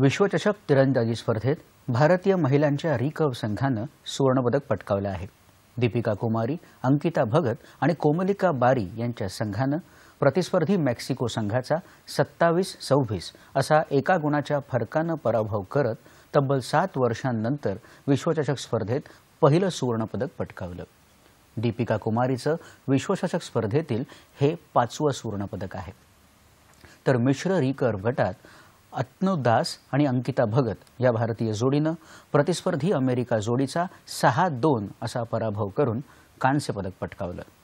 विश्वचषक तिरंदाजी स्पर्धेत भारतीय महिलांच्या रिकर्व संघानं सुवर्णपदक पटकावलं आहे दीपिका कुमारी अंकिता भगत आणि कोमलिका बारी यांच्या संघानं प्रतिस्पर्धी मेक्सिको संघाचा सत्तावीस सव्वीस असा एका गुणाच्या फरकानं पराभव करत तब्बल सात वर्षांनंतर विश्वचषक स्पर्धेत पहिलं सुवर्णपदक पटकावलं दीपिका कुमारीचं विश्वचषक स्पर्धेतील हे पाचवं सुवर्णपदक आहे तर मिश्र रिकर्व गटात अतनू दास आणि अंकिता भगत या भारतीय जोडीनं प्रतिस्पर्धी अमेरिका जोडीचा सहा दोन असा पराभव करून पदक पटकावलं